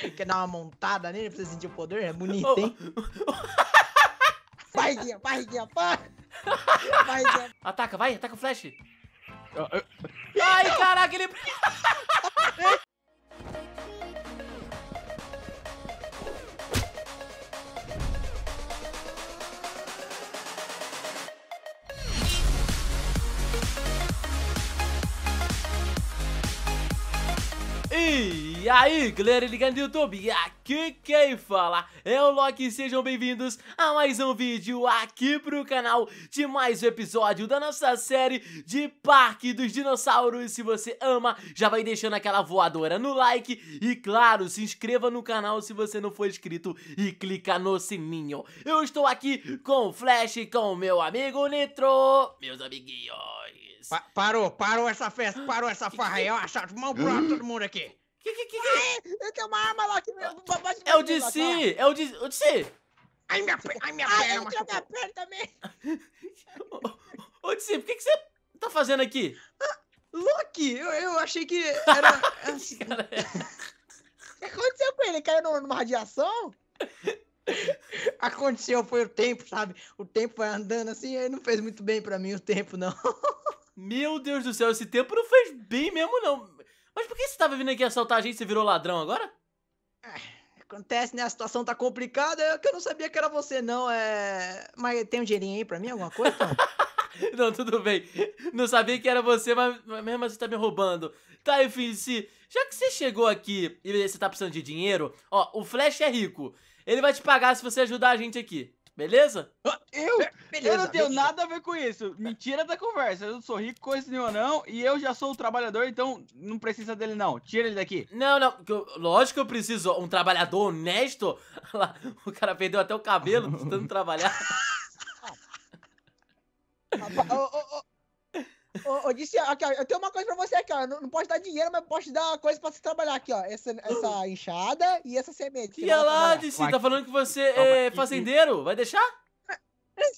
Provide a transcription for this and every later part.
Quer dar uma montada nele pra você sentir o poder? É bonito, hein? barriguinha, barriguinha, pá! Barriguinha. Ataca, vai, ataca o flash. Ai, caraca, ele... aí, galera ligando no YouTube, aqui quem fala é o Loki, sejam bem-vindos a mais um vídeo aqui pro canal de mais um episódio da nossa série de Parque dos Dinossauros. Se você ama, já vai deixando aquela voadora no like e, claro, se inscreva no canal se você não for inscrito e clica no sininho. Eu estou aqui com o Flash e com o meu amigo Nitro, meus amiguinhos. Pa parou, parou essa festa, parou essa farra aí, ó, achar de mão pra todo mundo aqui. Que que que? que... Ai, uma arma lá que. É o DC! É o DC! O DC! Ai, minha, ai, minha ai, perna! Ai, minha perna também! ô, ô, DC, por que, que você tá fazendo aqui? Ah, Loki! Eu, eu achei que era. Assim. cara, é... o que aconteceu com ele? Ele caiu numa radiação? Aconteceu, foi o tempo, sabe? O tempo vai andando assim, aí não fez muito bem para mim o tempo, não. Meu Deus do céu, esse tempo não fez bem mesmo, não. Mas por que você tava tá vindo aqui assaltar a gente e você virou ladrão agora? É, acontece, né? A situação tá complicada. Eu é que eu não sabia que era você, não. É... Mas tem um dinheirinho aí pra mim, alguma coisa? não, tudo bem. Não sabia que era você, mas mesmo assim tá me roubando. Tá, enfim, se... Já que você chegou aqui e você tá precisando de dinheiro, ó, o Flash é rico. Ele vai te pagar se você ajudar a gente aqui. Beleza? Ah, eu, Beleza. eu não tenho nada a ver com isso. Mentira da conversa. Eu não sou rico, coisa nenhuma, não. E eu já sou o trabalhador, então não precisa dele, não. Tira ele daqui. Não, não. Lógico que eu preciso. Um trabalhador honesto. Lá, o cara perdeu até o cabelo tentando trabalhar. ô, ô, Ô, disse, aqui, ó, eu tenho uma coisa pra você aqui, ó. Não, não dar dinheiro, mas posso dar coisa pra você trabalhar aqui, ó. Essa, essa enxada e essa semente. E olha lá, disse, tá falando que você é fazendeiro? Vai deixar?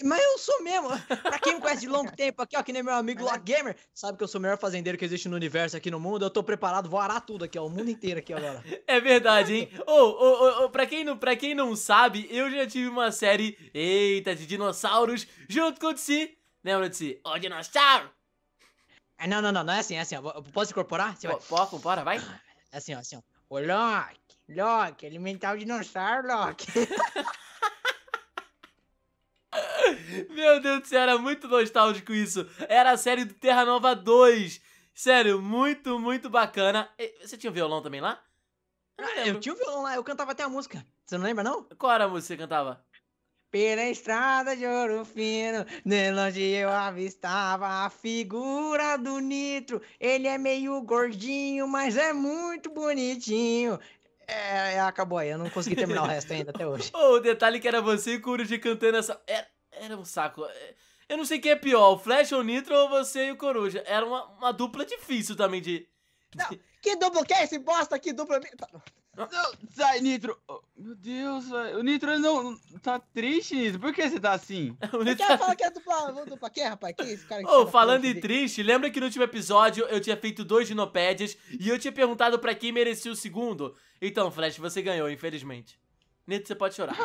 Mas eu sou mesmo. Pra quem me conhece de longo tempo aqui, ó, que nem meu amigo Log Gamer, sabe que eu sou o melhor fazendeiro que existe no universo aqui no mundo. Eu tô preparado, vou arar tudo aqui, ó, o mundo inteiro aqui agora. É verdade, hein? Ô, ô, ô, pra quem não sabe, eu já tive uma série, eita, de dinossauros, junto com o Tsi. Lembra, Tsi? Ô, dinossauro! Ah, não, não, não, não é assim, é assim, ó. Posso incorporar? Você assim, vai. Posso, bora, vai. É assim, ó, assim, ó. Ô, Loki, Loki, alimentar o dinossauro, Loki. Meu Deus do céu, era muito nostálgico isso. Era a série do Terra Nova 2. Sério, muito, muito bacana. Você tinha um violão também lá? Eu, ah, eu tinha um violão lá, eu cantava até a música. Você não lembra, não? Qual era a música que você cantava? Pela estrada de ouro fino, de longe eu avistava a figura do Nitro. Ele é meio gordinho, mas é muito bonitinho. É, é acabou aí, eu não consegui terminar o resto ainda até hoje. Oh, o detalhe que era você e o Coruja cantando essa. Era, é, era um saco. É, eu não sei quem é pior, o Flash ou Nitro ou você e o Coruja. Era uma, uma dupla difícil também de. Não, que dupla que é esse bosta? aqui? dupla. Tá não, sai, Nitro! Oh, meu Deus, o Nitro ele não. Tá triste, Nitro? Por que você tá assim? o Nitro tá... falar assim. que é dupla, dupla que, é, rapaz? Que é esse cara que oh, falando em de... triste, lembra que no último episódio eu tinha feito dois Dinopédias e eu tinha perguntado pra quem merecia o segundo? Então, Flash, você ganhou, infelizmente. Nitro, você pode chorar.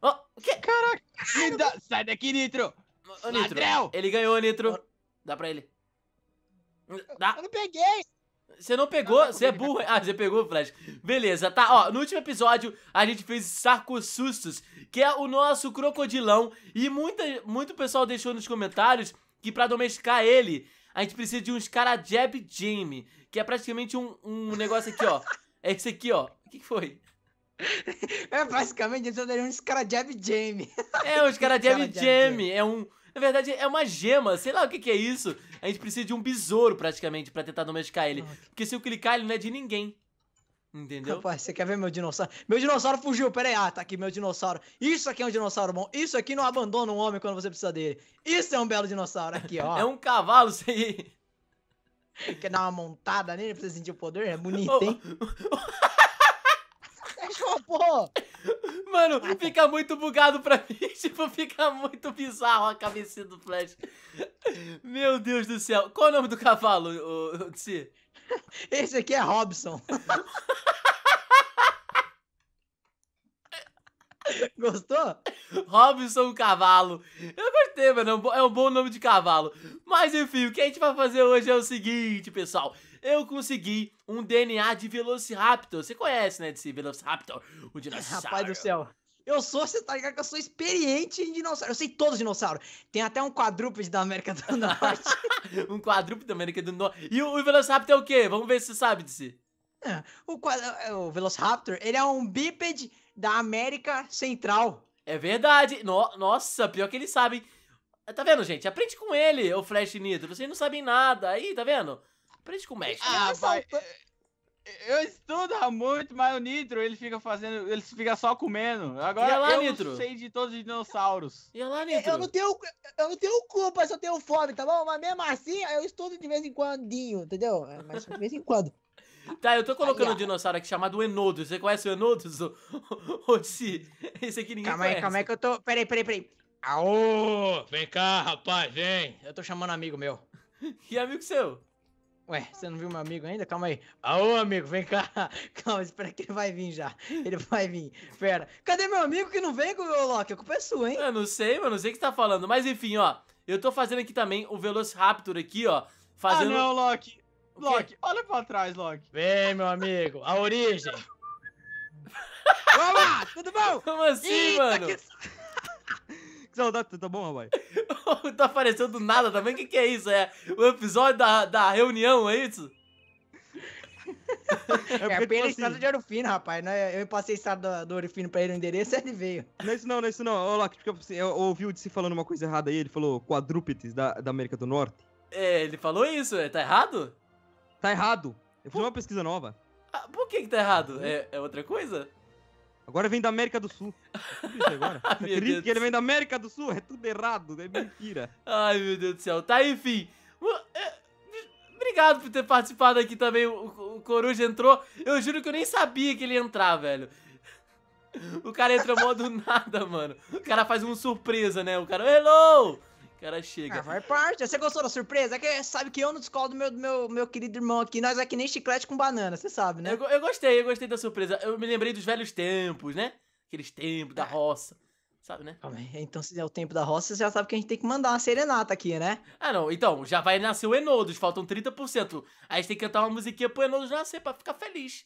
oh, o que? Caraca! Dá... Sai daqui, Nitro! Ô, Nitro! Ladrão! Ele ganhou, Nitro! Dá pra ele. Dá. Eu não peguei! Você não pegou? Você é burro? Ah, você pegou o Flash. Beleza, tá? Ó, no último episódio a gente fez Sustos, que é o nosso crocodilão. E muita, muito pessoal deixou nos comentários que pra domesticar ele, a gente precisa de um Scarajab Jamie, que é praticamente um, um negócio aqui, ó. É esse aqui, ó. O que, que foi? É basicamente é um Scarajab Jamie. É, um Scarajab Jamie. É um, na verdade, é uma gema. Sei lá o que, que é isso. A gente precisa de um besouro, praticamente, pra tentar domesticar ele. Porque se eu clicar, ele não é de ninguém. Entendeu? Rapaz, você quer ver meu dinossauro? Meu dinossauro fugiu, pera aí. Ah, tá aqui meu dinossauro. Isso aqui é um dinossauro bom. Isso aqui não abandona um homem quando você precisa dele. Isso é um belo dinossauro aqui, ó. é um cavalo, isso aí. Quer dar uma montada nele pra você sentir o poder? É bonito, hein? pô! Mano, fica muito bugado pra mim. Tipo, fica muito bizarro a cabecinha do Flash. Meu Deus do céu. Qual é o nome do cavalo, o, o Esse aqui é Robson. Gostou? Robson Cavalo. Eu gostei, mano. É, é um bom nome de cavalo. Mas enfim, o que a gente vai fazer hoje é o seguinte, pessoal eu consegui um DNA de Velociraptor. Você conhece, né, desse Velociraptor, o dinossauro. Rapaz do céu. Eu sou, você tá ligado que eu sou experiente em dinossauro. Eu sei todos os dinossauros. Tem até um quadrúpede da América do Norte. um quadrúpede da América do Norte. E o, Velociraptor é o quê? Vamos ver se você sabe disso. É, o, é, o Velociraptor, ele é um bípede da América Central. É verdade. No, nossa, pior que eles sabem. Tá vendo, gente? Aprende com ele, o Flash Nitro. Vocês não sabem nada. Aí, tá vendo? Aprende com o mestre. Ah, né? vai. É, é, eu estudo há muito, mas o Nitro, ele fica fazendo, ele fica só comendo. Agora lá, eu Nitro. sei de todos os dinossauros. E lá, é, Nitro? Eu não tenho, eu não tenho culpa se eu tenho fome, tá bom? Mas mesmo assim, eu estudo de vez em quando, entendeu? Mas de vez em quando. Tá, eu tô colocando Aí, um dinossauro aqui chamado Enodus. Você conhece o Enodo? Odissi? Esse aqui ninguém calma conhece. Calma aí, calma aí que eu tô... Peraí, peraí, peraí. Aô! Vem cá, rapaz, vem. Eu tô chamando um amigo meu. Que amigo seu? Ué, você não viu meu amigo ainda? Calma aí. Aô, ah, amigo, vem cá. Calma, espera que ele vai vir já. Ele vai vir. Pera. Cadê meu amigo que não vem com o Loki? A culpa é sua, hein? Eu não sei, mano. Não sei o que você tá falando. Mas enfim, ó. Eu tô fazendo aqui também o Velociraptor aqui, ó. Fazendo... Ah, não, Loki. Loki, olha pra trás, Loki. Vem, meu amigo. A origem. Vamos lá, tudo bom? Como assim, Eita, mano? Que... Saudade, tá bom, rapaz? tá aparecendo nada também? O que, que é isso? É o episódio da, da reunião, é isso? É, é tipo pela assim, estrada de orofino rapaz. Né? Eu passei a estrada do, orofino pra ele no endereço e ele veio. Não é isso não, não é isso não. Olha lá, tipo assim, eu ouvi o DC falando uma coisa errada aí. Ele falou quadrúpedes da, da América do Norte. É, ele falou isso. É, tá errado? Tá errado. Eu fiz uma pesquisa nova. Ah, por que que tá errado? Uhum. É, é outra coisa? Agora vem da América do Sul. É agora. Você que ele vem da América do Sul? É tudo errado, é mentira. Ai, meu Deus do céu. Tá, enfim. Uh, é, obrigado por ter participado aqui também. O, o Coruja entrou. Eu juro que eu nem sabia que ele ia entrar, velho. O cara entra mó do nada, mano. O cara faz uma surpresa, né? O cara, hello! cara chega. Ah, faz parte. Você gostou da surpresa? É que sabe que eu não descolo do meu, meu, meu querido irmão aqui. Nós é que nem chiclete com banana, você sabe, né? Eu, eu, gostei, eu gostei da surpresa. Eu me lembrei dos velhos tempos, né? Aqueles tempos da ah. roça. Sabe, né? Então, se é o tempo da roça, você já sabe que a gente tem que mandar uma serenata aqui, né? Ah, não. Então, já vai nascer o Enodos, faltam 30%. Aí a gente tem que cantar uma musiquinha pro Enodos nascer pra ficar feliz.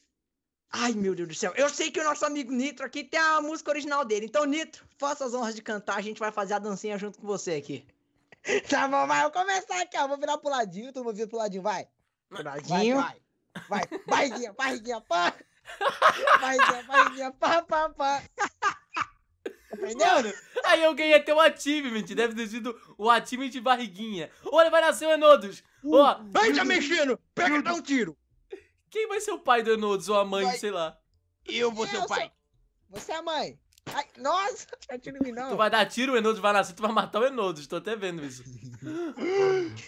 Ai, meu Deus do céu. Eu sei que o nosso amigo Nitro aqui tem a música original dele. Então, Nitro, faça as honras de cantar. A gente vai fazer a dancinha junto com você aqui. Tá bom, vai, eu vou começar aqui, ó. Vou virar pro ladinho, todo mundo vira pro ladinho, vai. Pro ladinho. Vai, vai. Vai, barriguinha, barriguinha, pá. Barriguinha, barriguinha, pá, pá, pá. Entendeu? aí eu ganhei até o um achievement. Deve ter sido o achievement de barriguinha. Olha, vai nascer o Enodos. Uh, ó. vem já tá mexendo. Pega e dá um tiro. Quem vai ser o pai do Enodos ou a mãe, vai. sei lá? Eu vou ser o pai. Sou... Você é a mãe. Ai, nossa, atira tá em mim não. Tu vai dar tiro, o Enoldo vai nascer, tu vai matar o Enoldo. Estou até vendo isso.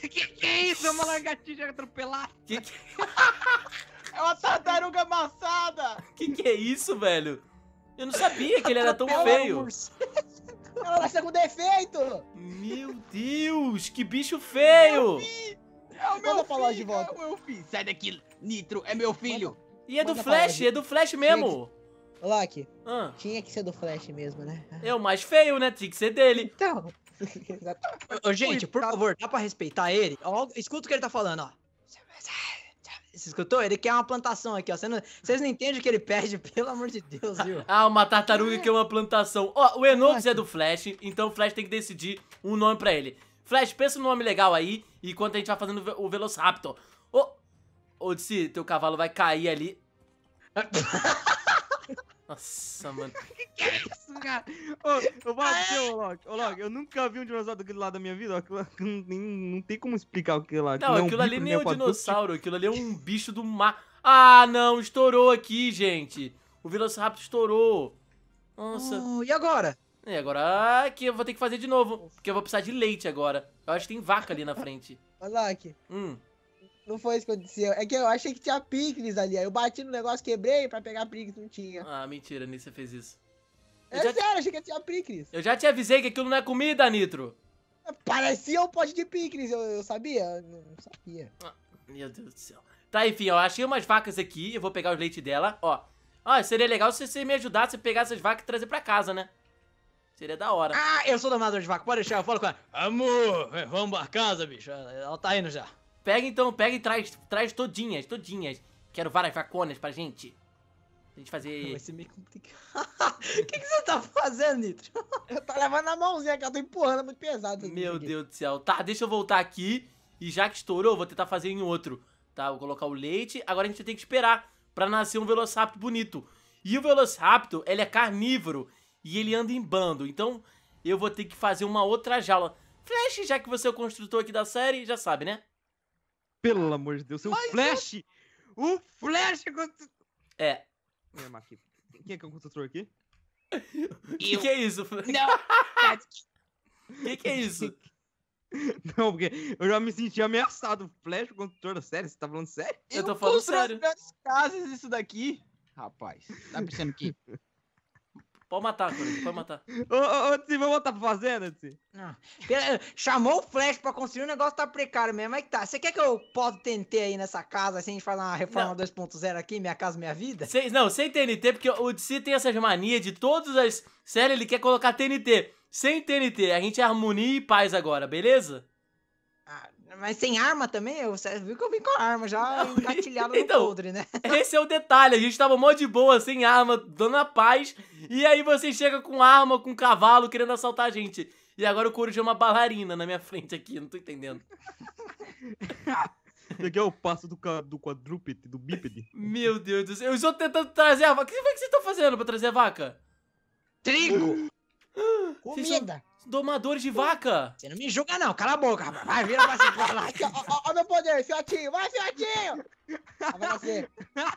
que que é isso? É uma lagartixa atropelada. Que que... é uma tartaruga amassada. Que que é isso, velho? Eu não sabia que ele era tão feio. Ela nasceu com defeito. Meu Deus, que bicho feio. É o meu filho, de volta. É o meu filho. Sai daqui, Nitro, é meu filho. E é do Flash, é do Flash mesmo. Loki, ah. tinha que ser do Flash mesmo, né? É o mais feio, né? Tinha que ser dele. Então. Ô, gente, por favor, dá pra respeitar ele? Ó, escuta o que ele tá falando, ó. Você escutou? Ele quer uma plantação aqui, ó. Vocês não, não entendem o que ele pede, pelo amor de Deus, viu? ah, uma tartaruga é. que é uma plantação. Ó, o Enox é do Flash, então o Flash tem que decidir um nome pra ele. Flash, pensa num nome legal aí, enquanto a gente vai fazendo o Velociraptor. Ô, Odissi, teu cavalo vai cair ali. Nossa, mano. que que é isso, cara? Ô, ô ah, é. ô, Loki, ô, Loki, eu nunca vi um dinossauro daquele lá da minha vida. Ó, nem, não tem como explicar o que é lá. Não, aquilo, é um ali nem é um dinossauro, aquilo ali é um bicho do mar. Ah, não, estourou aqui, gente. O Velociraptor estourou. Nossa. Oh, e agora? É, agora que eu vou ter que fazer de novo, porque eu vou precisar de leite agora. Eu acho que tem vaca ali na frente. Olha lá aqui. Hum. Não foi isso que aconteceu. É que eu achei que tinha picles ali. Aí eu bati no negócio, quebrei pra pegar picles, não tinha. Ah, mentira, Nitro, você fez isso. Eu é sério, achei que tinha picles. Eu já te avisei que aquilo não é comida, Nitro. Parecia um pote de picles, eu, eu sabia. não, não, sabia. Ah, meu Deus do céu. Tá, enfim, ó, achei umas vacas aqui, eu vou pegar o leite dela, ó. ó, seria legal se você me ajudasse se pegar essas vacas e trazer pra casa, né? Seria da hora. Ah, eu sou domador de vaca, pode deixar, eu falo com ela. Amor, vamos pra casa, bicho. Ela tá indo já. Pega então, pega e traz, traz todinhas, todinhas. Quero várias vaconas pra gente. Pra gente fazer. Vai ser meio complicado. O que, que, você tá fazendo, Nitro? eu tô levando na mãozinha que eu tô empurrando é muito pesado. Meu Deus do céu. Tá, deixa eu voltar aqui. E já que estourou, vou tentar fazer em outro. Tá, vou colocar o leite. Agora a gente tem que esperar pra nascer um Velociraptor bonito. E o Velociraptor, ele é carnívoro. E ele anda em bando. Então eu vou ter que fazer uma outra jaula. Flash, já que você é o construtor aqui da série, já sabe, né? Pelo amor de Deus, o Mas Flash! Eu... O Flash contra... É. é. Quem é que é o construtor aqui? O que, que é isso? Não! O tá que, que é isso? Não, porque eu já me senti ameaçado. Flash, o construtor sério você tá falando sério? Eu, eu tô falando sério. Eu casas isso daqui. Rapaz, tá pensando que Pode matar, Corinthians, pode matar. ô, ô, ô vamos voltar pra fazenda, Tsi? Não. chamou o Flash pra construir, o negócio tá precário mesmo. Mas que tá. Você quer que eu possa TNT aí nessa casa, assim, a gente faz uma reforma 2.0 aqui, minha casa, minha vida? Sem, não, sem TNT, porque o Tsi tem essas manias de todas as séries, ele quer colocar TNT. Sem TNT, a gente é harmonia e paz agora, beleza? Mas sem arma também? Você viu que eu vim com a arma já não, então, no podre, né? Esse é o detalhe, a gente tava mó de boa, sem arma, dando a paz, e aí você chega com arma, com cavalo, querendo assaltar a gente. E agora o Coruja é uma bailarina na minha frente aqui, não tô entendendo. Isso aqui é o passo do, do quadrúpede, do bípede. Meu Deus do céu. Eu estou tentando trazer a vaca. O que, que vocês estão fazendo pra trazer a vaca? Trigo! Comida! Domador de vaca! Você não me julga, não. Cala a boca, rapaz. Vai, vira pra cima. Olha o meu poder, fiotinho. Vai, fiotinho! Ah, vai nascer.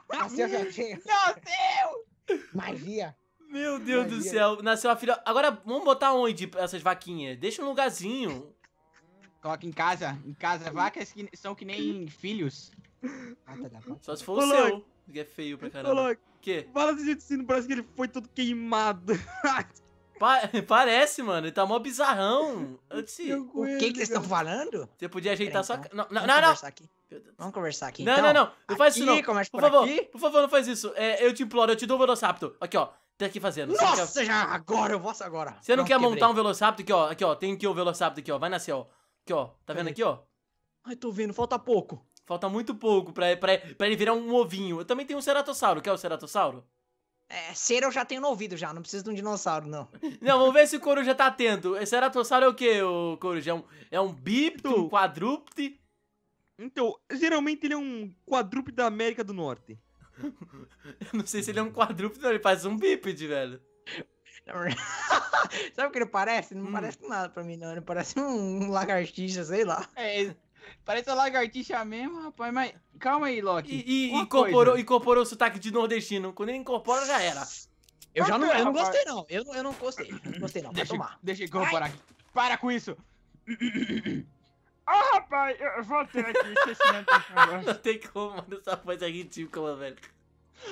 Nasceu, assim. fiotinho. Nasceu! Magia. Meu Deus Magia. do céu. Nasceu a filha... Agora, vamos botar onde essas vaquinhas? Deixa um lugarzinho. Coloca em casa. Em casa. Vacas que são que nem filhos. Só se for o, o seu. Que é feio pra caramba. O que? Fala desse jeito assim, parece que ele foi todo queimado. Pa parece, mano. Ele tá mó bizarrão. Eu disse. o que que vocês estão falando? Você podia ajeitar sua. Então. Não, não, não. Vamos conversar aqui. Não, então. não, não. Não faz isso, não. Por, por favor, aqui. por favor, não faz isso. É, eu te imploro, eu te dou um velociraptor. Aqui, ó. Tem aqui fazendo. Você Nossa, quer... já agora, eu vou agora. Você não, não quer quebrei. montar um velociraptor aqui, ó. Aqui, ó. Tem aqui o um velociraptor aqui, ó. Vai nascer, ó. Aqui, ó. Tá vendo aqui, ó? Ai, tô vendo. Falta pouco. Falta muito pouco pra, pra, pra ele virar um ovinho. Eu também tenho um ceratossauro. Quer o ceratossauro? É, cera eu já tenho no ouvido já, não preciso de um dinossauro, não. Não, vamos ver se o Coruja tá atento. Esse Ceratossauro é o quê, o Coruja? É um, é um bípede, então- um quadrúpede? Então, geralmente ele é um quadrúpede da América do Norte. eu não sei se ele é um quadrúpede, não, ele faz um bípede, velho. Sabe o que ele parece? Não hum. parece nada pra mim, não. Ele parece um lagartixa, sei lá. É, Parece uma lagartixa mesmo, rapaz. Mas calma aí, Loki. E, e incorporou, incorporou o sotaque de nordestino. Quando ele incorpora, já era. Eu já não, eu não gostei, não. Eu, eu não gostei. Não gostei, não. Vai deixa, tomar. Deixa eu incorporar Ai. aqui. Para com isso. Ah, rapaz, eu voltei aqui. não tem como, mano. Essa voz é ridícula, velho.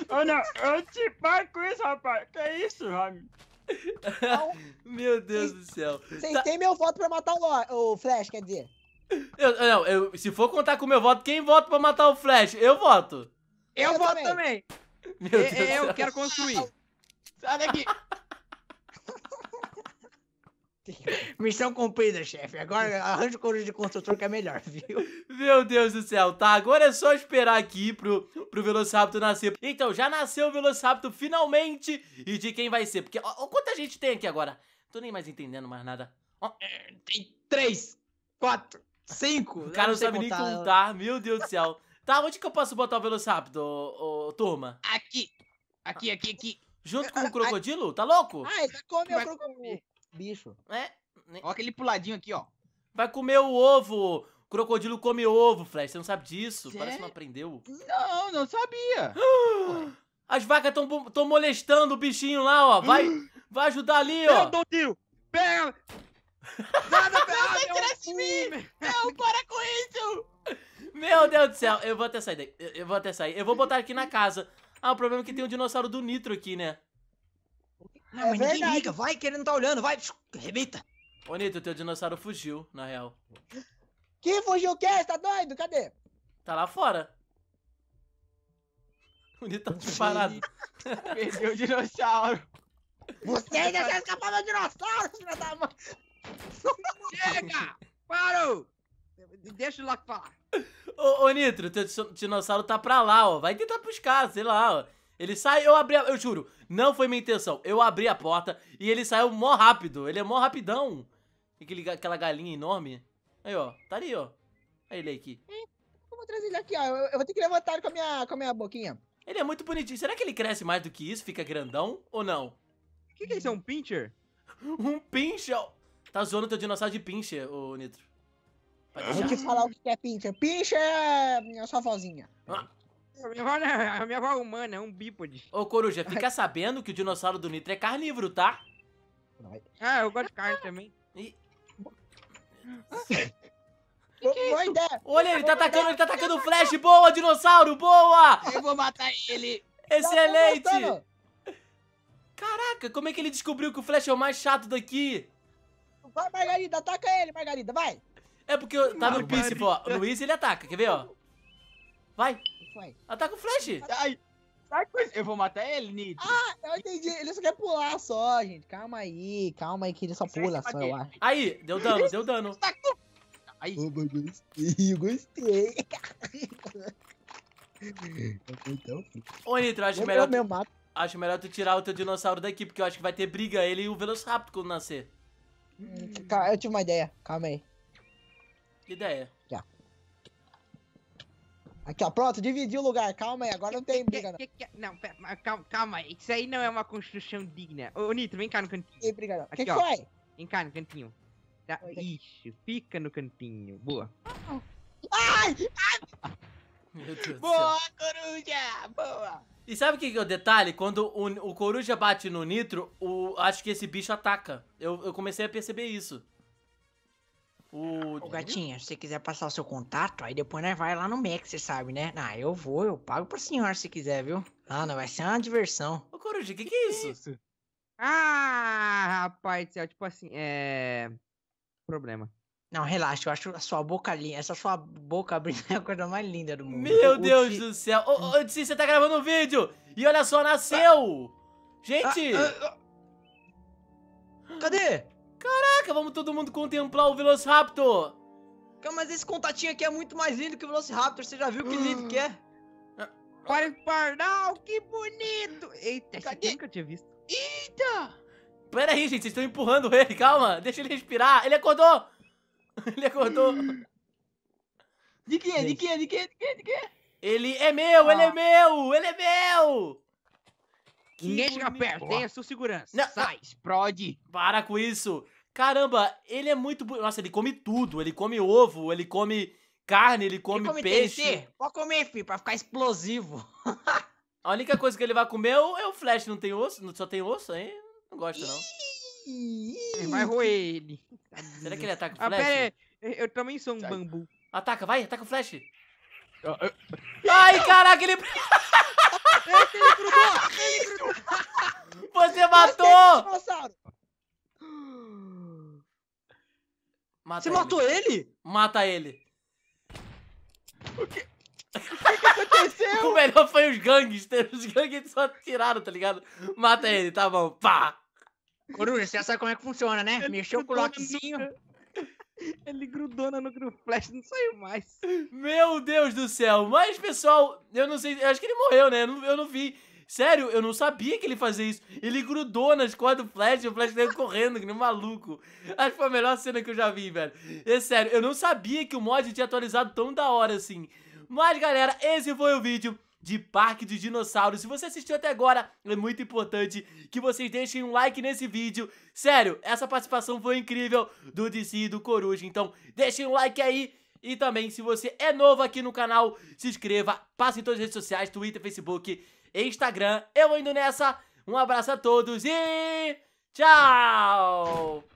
Oh, não. Eu te paro com isso, rapaz. Que isso, Rami? meu Deus do céu. tem tá... meu voto pra matar o, o Flash, quer dizer. Eu, não, eu, se for contar com o meu voto, quem vota pra matar o Flash? Eu voto. Eu, eu voto também. também. Meu é, é, eu, Deus eu quero construir. Sai daqui. Missão cumprida, chefe. Agora arranja o couro de construtor que é melhor, viu? Meu Deus do céu, tá? Agora é só esperar aqui pro, pro Velociraptor nascer. Então, já nasceu o Velociraptor finalmente. E de quem vai ser? Porque, ó, ó quanta gente tem aqui agora? Tô nem mais entendendo mais nada. Ó. É, tem três, quatro, Cinco? O cara não, não sabe contar. nem contar, meu Deus do céu. Tá, onde que eu posso botar o Velociraptor, ô, ô, turma? Aqui. Aqui, aqui, aqui. Junto com o crocodilo? Tá louco? Ah, ele vai comer o é crocodilo. Bicho. É. Olha aquele puladinho aqui, ó. Vai comer o ovo. O crocodilo come ovo, Flash. Você não sabe disso? Sério? Parece que não aprendeu. Não, não sabia. As vacas estão molestando o bichinho lá, ó. Vai, vai ajudar ali, ó. Eu dou tiro. Pega. Nada pelado, é um fume! Não, é para com isso! Meu Deus do céu, eu vou até sair daí. Eu, eu vou até sair. Eu vou botar aqui na casa. Ah, o problema é que tem um dinossauro do Nitro aqui, né? Não, ah, mas é ninguém liga. Vai que ele não tá olhando. Vai, arrebenta. Ô, Nitro, teu dinossauro fugiu, na real. Que fugiu o quê? Você tá doido? Cadê? Tá lá fora. O Nitro tá disparado. Perdeu o dinossauro. Você deixou tá escapar do dinossauro, filho da mãe! Chega! Parou! Deixa o Loki falar. Ô, ô Nitro, teu dinossauro tá pra lá, ó. Vai tentar buscar, sei lá, ó. Ele sai, eu abri a... Eu juro, não foi minha intenção. Eu abri a porta e ele saiu mó rápido. Ele é mó rapidão. Aquele, aquela galinha enorme. Aí, ó. Tá ali, ó. Aí ele aqui. Eu vou trazer ele aqui, ó. Eu, eu, vou ter que levantar ele com a minha, com a minha boquinha. Ele é muito bonitinho. Será que ele cresce mais do que isso? Fica grandão ou não? O que, que é isso? É um pincher? um pincher? Tá zoando teu dinossauro de pincher, ô Nitro. Tem que falar o que é pincher. Pincher é minha sua vozinha. Ah. A minha, avó, é, a minha avó é humana é um bípode. Ô, Coruja, fica sabendo que o dinossauro do Nitro é carnívoro, tá? Ah, eu gosto de carne também. E... Que que é Olha, ele tá atacando, ele tá atacando flash. Boa, dinossauro, boa! Eu vou matar ele. Excelente! Caraca, como é que ele descobriu que o flash é o mais chato daqui? Vai, Margarida, ataca ele, Margarida, vai. É porque tá no Bíceps, pô. No Easy ele ataca, quer ver, ó? Vai. Vai. Ataca o Flash. Ai. Eu vou matar ele, Nito. Ah, eu entendi. Ele só quer pular só, gente. Calma aí, calma aí que ele só é pula só, eu acho. Aí, deu dano, deu dano. Tá aí. eu gostei, eu gostei. então, Ô, Nitro, acho eu melhor. Tu, acho melhor tu tirar o teu dinossauro daqui, porque eu acho que vai ter briga ele e o Velociraptor quando nascer. Hum. Eu tive uma ideia, calma aí. Que ideia? Já. Aqui, ó, pronto, dividi o lugar, calma aí, agora não tem briga, não. Não, pera, calma, calma aí, isso aí não é uma construção digna. Ô, Nito, vem cá no cantinho. Tem briga, não. que, foi? Vem cá no cantinho. Tá, isso, fica no cantinho, boa. Ai! Ai! Boa, coruja, boa! E sabe o que, que é o detalhe? Quando o, o coruja bate no nitro, o, acho que esse bicho ataca. Eu, eu comecei a perceber isso. O... gatinha, se você quiser passar o seu contato, aí depois nós né, vai lá no Mac, você sabe, né? Ah, eu vou, eu pago pra senhora se quiser, viu? Ah, não, vai ser uma diversão. Ô, coruja, o que, que, é isso? isso? Ah, rapaz do céu, tipo assim, é. Problema. Não, relaxa, eu acho a sua boca linda. Essa sua boca abrindo é a coisa mais linda do mundo. Meu o Deus ti... do céu! Ô, oh, você tá gravando um vídeo! E olha só, nasceu! Gente! Ah, ah, ah. cadê? Caraca, vamos todo mundo contemplar o Velociraptor! Mas esse contatinho aqui é muito mais lindo que o Velociraptor, você já viu que lindo que é? Olha o pardal, que bonito! Eita, Cadê? esse nunca tinha visto. Eita! Pera aí, gente, vocês estão empurrando ele, calma, deixa ele respirar, ele acordou! Ele acordou. De quem? De quem? De quem? De quem? De quem? Ele é meu, ah. ele é ah. meu, ele é meu! Que Ninguém chega perto, tenha sua segurança. Não, Sai, explode. Para com isso. Caramba, ele é muito... Nossa, ele come tudo. Ele come ovo, ele come carne, ele come, ele come peixe. TNT? Pode comer, filho, pra ficar explosivo. a única coisa que ele vai comer é o, é o Flash. Não tem osso? Não Só tem osso aí? Não gosto, não vai roer ele. Será que ele ataca o flash? Ah, pera aí. Eu também sou um Sai. bambu. Ataca, vai, ataca o flash. Ai, caraca, ele... Você matou! Mata Você ele. matou ele? Mata ele. O que? O que, que aconteceu? o melhor foi os gangues. Os gangues só tiraram, tá ligado? Mata ele, tá bom. Pá! Coruja, você já sabe como é que funciona, né? Ele Mexeu com o lockzinho. Ele grudou na do flash, não saiu mais. Meu Deus do céu. Mas, pessoal, eu não sei. Eu acho que ele morreu, né? Eu não, eu não vi. Sério, eu não sabia que ele fazia isso. Ele grudou nas cordas do Flash e o Flash veio correndo, que nem um maluco. Acho que foi a melhor cena que eu já vi, velho. É sério, eu não sabia que o mod tinha atualizado tão da hora assim. Mas, galera, esse foi o vídeo de Parque de Dinossauros. Se você assistiu até agora, é muito importante que vocês deixem um like nesse vídeo. Sério, essa participação foi incrível do DC e do Coruja, então deixem um like aí. E também, se você é novo aqui no canal, se inscreva, passe em todas as redes sociais, Twitter, Facebook, Instagram. Eu indo nessa, um abraço a todos e tchau!